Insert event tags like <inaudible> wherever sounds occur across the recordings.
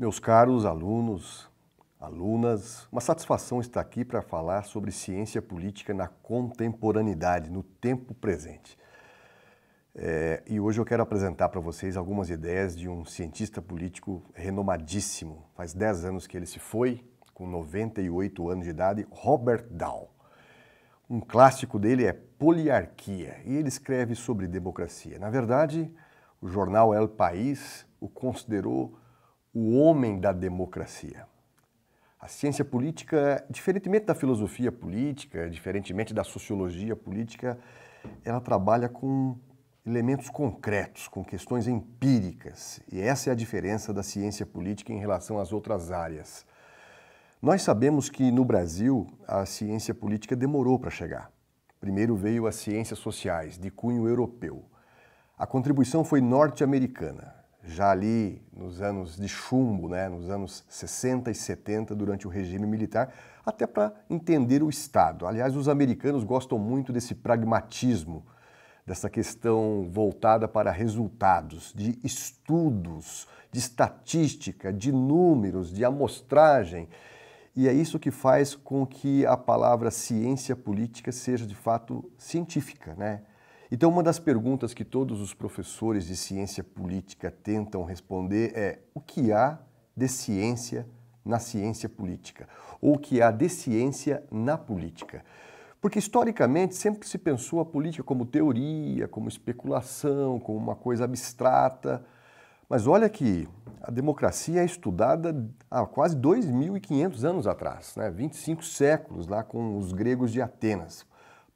Meus caros alunos, alunas, uma satisfação estar aqui para falar sobre ciência política na contemporaneidade, no tempo presente. É, e hoje eu quero apresentar para vocês algumas ideias de um cientista político renomadíssimo. Faz 10 anos que ele se foi, com 98 anos de idade, Robert Dahl. Um clássico dele é Poliarquia, e ele escreve sobre democracia. Na verdade, o jornal El País o considerou o homem da democracia. A ciência política, é diferentemente da filosofia política, diferentemente da sociologia política, ela trabalha com elementos concretos, com questões empíricas. E essa é a diferença da ciência política em relação às outras áreas. Nós sabemos que no Brasil a ciência política demorou para chegar. Primeiro veio as ciências sociais, de cunho europeu. A contribuição foi norte-americana já ali nos anos de chumbo, né, nos anos 60 e 70, durante o regime militar, até para entender o Estado. Aliás, os americanos gostam muito desse pragmatismo, dessa questão voltada para resultados, de estudos, de estatística, de números, de amostragem. E é isso que faz com que a palavra ciência política seja de fato científica, né? Então, uma das perguntas que todos os professores de ciência política tentam responder é: o que há de ciência na ciência política? Ou o que há de ciência na política? Porque historicamente sempre se pensou a política como teoria, como especulação, como uma coisa abstrata. Mas olha que a democracia é estudada há quase 2.500 anos atrás, né? 25 séculos, lá com os gregos de Atenas.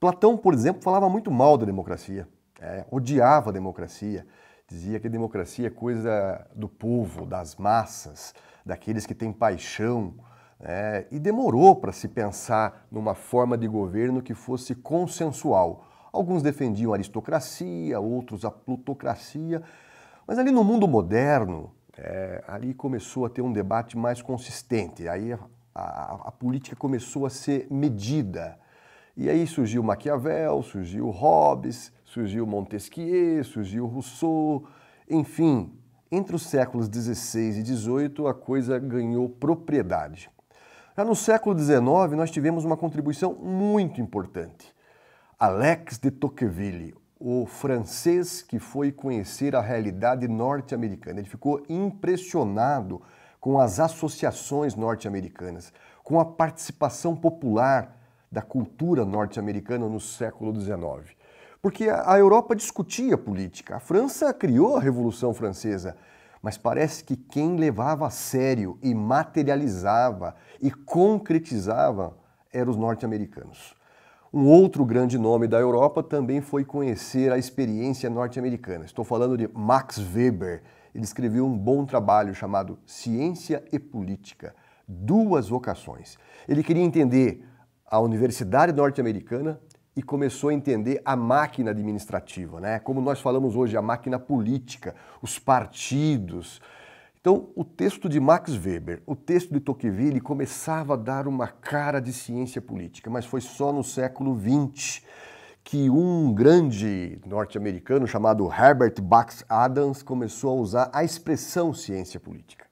Platão, por exemplo, falava muito mal da democracia, é, odiava a democracia, dizia que a democracia é coisa do povo, das massas, daqueles que têm paixão. É, e demorou para se pensar numa forma de governo que fosse consensual. Alguns defendiam a aristocracia, outros a plutocracia, mas ali no mundo moderno, é, ali começou a ter um debate mais consistente. Aí a, a, a política começou a ser medida e aí surgiu Maquiavel, surgiu Hobbes, surgiu Montesquieu, surgiu Rousseau, enfim, entre os séculos 16 e 18 a coisa ganhou propriedade. Já no século 19 nós tivemos uma contribuição muito importante. Alex de Tocqueville, o francês que foi conhecer a realidade norte-americana, ele ficou impressionado com as associações norte-americanas, com a participação popular da cultura norte-americana no século XIX. Porque a Europa discutia política, a França criou a Revolução Francesa, mas parece que quem levava a sério e materializava e concretizava eram os norte-americanos. Um outro grande nome da Europa também foi conhecer a experiência norte-americana. Estou falando de Max Weber. Ele escreveu um bom trabalho chamado Ciência e Política, duas vocações. Ele queria entender à Universidade Norte-Americana e começou a entender a máquina administrativa, né? Como nós falamos hoje, a máquina política, os partidos. Então, o texto de Max Weber, o texto de Tocqueville começava a dar uma cara de ciência política, mas foi só no século XX que um grande norte-americano chamado Herbert Bax Adams começou a usar a expressão ciência política.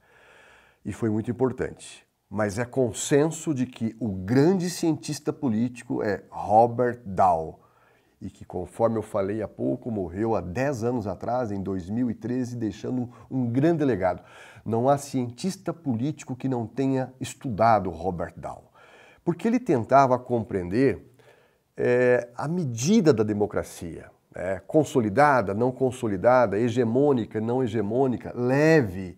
E foi muito importante mas é consenso de que o grande cientista político é Robert Dow e que, conforme eu falei há pouco, morreu há 10 anos atrás, em 2013, deixando um grande legado. Não há cientista político que não tenha estudado Robert Dow, porque ele tentava compreender é, a medida da democracia, é, consolidada, não consolidada, hegemônica, não hegemônica, leve,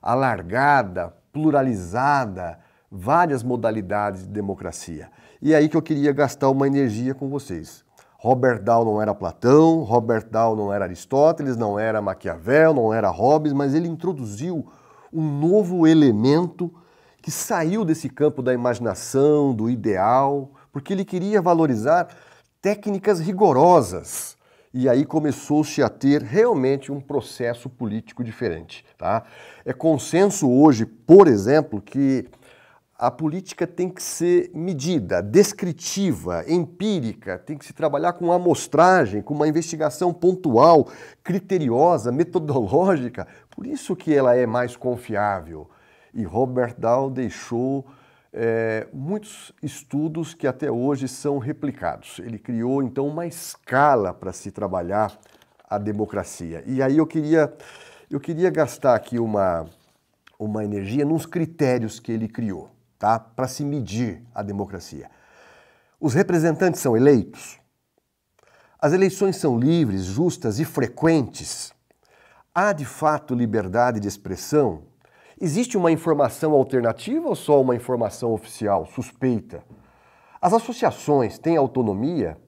alargada, pluralizada, várias modalidades de democracia. E é aí que eu queria gastar uma energia com vocês. Robert Dow não era Platão, Robert Dow não era Aristóteles, não era Maquiavel, não era Hobbes, mas ele introduziu um novo elemento que saiu desse campo da imaginação, do ideal, porque ele queria valorizar técnicas rigorosas e aí começou-se a ter realmente um processo político diferente. Tá? É consenso hoje, por exemplo, que a política tem que ser medida, descritiva, empírica, tem que se trabalhar com amostragem, com uma investigação pontual, criteriosa, metodológica. Por isso que ela é mais confiável. E Robert Dow deixou é, muitos estudos que até hoje são replicados. Ele criou então uma escala para se trabalhar a democracia. E aí eu queria, eu queria gastar aqui uma, uma energia nos critérios que ele criou tá? para se medir a democracia. Os representantes são eleitos, as eleições são livres, justas e frequentes. Há de fato liberdade de expressão Existe uma informação alternativa ou só uma informação oficial, suspeita? As associações têm autonomia?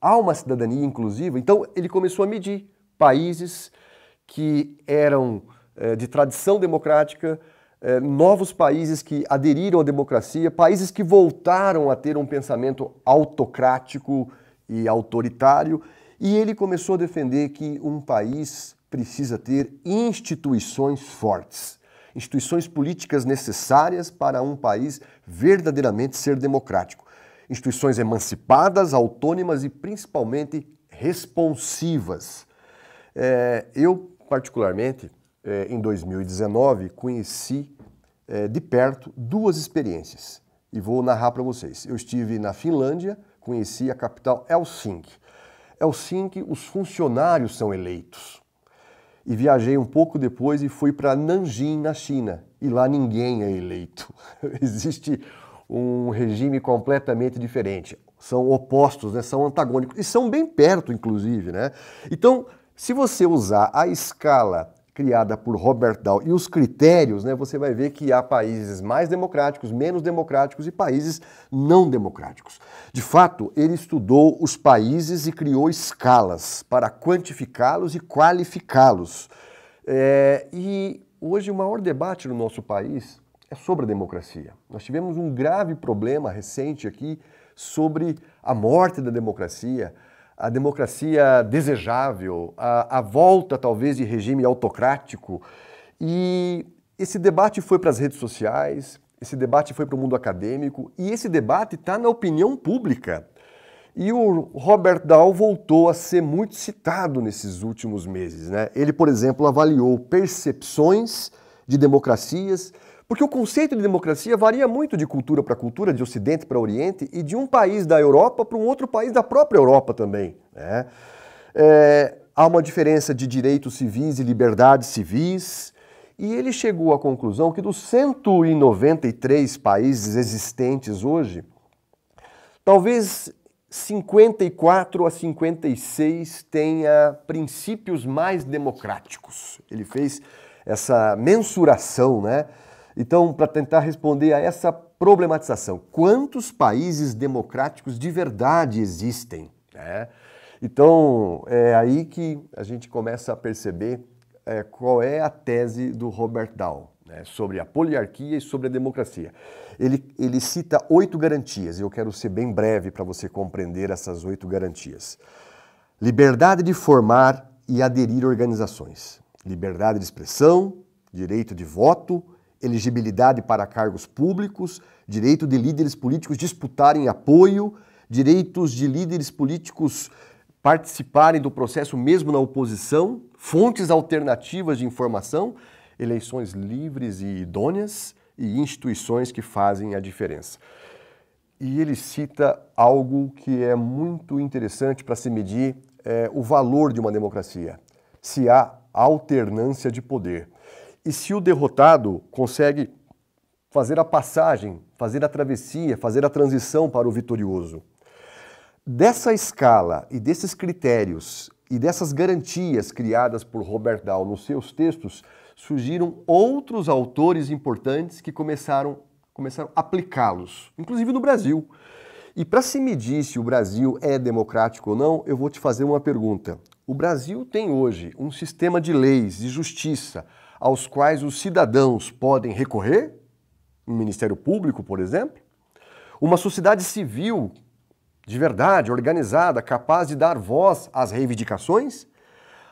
Há uma cidadania inclusiva? Então ele começou a medir países que eram eh, de tradição democrática, eh, novos países que aderiram à democracia, países que voltaram a ter um pensamento autocrático e autoritário. E ele começou a defender que um país precisa ter instituições fortes instituições políticas necessárias para um país verdadeiramente ser democrático. Instituições emancipadas, autônomas e principalmente responsivas. É, eu, particularmente, é, em 2019, conheci é, de perto duas experiências e vou narrar para vocês. Eu estive na Finlândia, conheci a capital Helsinki. Helsinki, os funcionários são eleitos e viajei um pouco depois e fui para Nanjing, na China. E lá ninguém é eleito. <laughs> Existe um regime completamente diferente. São opostos, né? são antagônicos e são bem perto, inclusive. Né? Então, se você usar a escala criada por Robert Dahl e os critérios, né, você vai ver que há países mais democráticos, menos democráticos e países não democráticos. De fato, ele estudou os países e criou escalas para quantificá-los e qualificá-los. É, e hoje o maior debate no nosso país é sobre a democracia. Nós tivemos um grave problema recente aqui sobre a morte da democracia, a democracia desejável, a, a volta talvez de regime autocrático. E esse debate foi para as redes sociais, esse debate foi para o mundo acadêmico e esse debate está na opinião pública. E o Robert Dahl voltou a ser muito citado nesses últimos meses. Né? Ele, por exemplo, avaliou percepções de democracias porque o conceito de democracia varia muito de cultura para cultura, de Ocidente para Oriente e de um país da Europa para um outro país da própria Europa também. Né? É, há uma diferença de direitos civis e liberdades civis. E ele chegou à conclusão que dos 193 países existentes hoje, talvez 54 a 56 tenha princípios mais democráticos. Ele fez essa mensuração, né? Então, para tentar responder a essa problematização, quantos países democráticos de verdade existem? Né? Então, é aí que a gente começa a perceber é, qual é a tese do Robert Dow né, sobre a poliarquia e sobre a democracia. Ele, ele cita oito garantias, e eu quero ser bem breve para você compreender essas oito garantias: liberdade de formar e aderir organizações, liberdade de expressão, direito de voto, elegibilidade para cargos públicos, direito de líderes políticos disputarem apoio, direitos de líderes políticos participarem do processo mesmo na oposição, fontes alternativas de informação, eleições livres e idôneas e instituições que fazem a diferença. E ele cita algo que é muito interessante para se medir é, o valor de uma democracia: se há alternância de poder. E se o derrotado consegue fazer a passagem, fazer a travessia, fazer a transição para o vitorioso. Dessa escala e desses critérios e dessas garantias criadas por Robert Dahl nos seus textos, surgiram outros autores importantes que começaram, começaram a aplicá-los, inclusive no Brasil. E para se medir se o Brasil é democrático ou não, eu vou te fazer uma pergunta. O Brasil tem hoje um sistema de leis, de justiça, aos quais os cidadãos podem recorrer, um Ministério Público, por exemplo, uma sociedade civil de verdade, organizada, capaz de dar voz às reivindicações,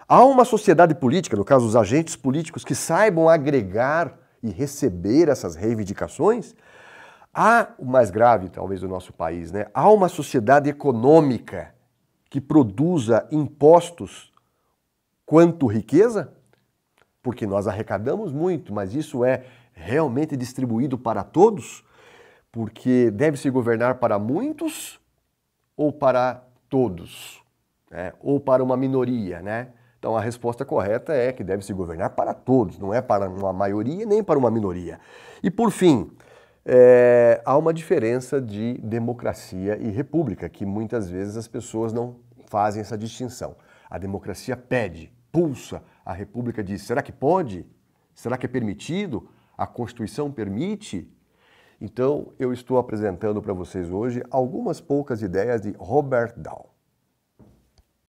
há uma sociedade política, no caso os agentes políticos, que saibam agregar e receber essas reivindicações, há o mais grave, talvez, do nosso país, né? há uma sociedade econômica que produza impostos quanto riqueza? porque nós arrecadamos muito, mas isso é realmente distribuído para todos? Porque deve-se governar para muitos ou para todos? Né? Ou para uma minoria, né? Então a resposta correta é que deve se governar para todos, não é para uma maioria nem para uma minoria. E por fim, é, há uma diferença de democracia e república, que muitas vezes as pessoas não fazem essa distinção. A democracia pede, pulsa a República diz: será que pode? Será que é permitido? A Constituição permite? Então, eu estou apresentando para vocês hoje algumas poucas ideias de Robert Dow.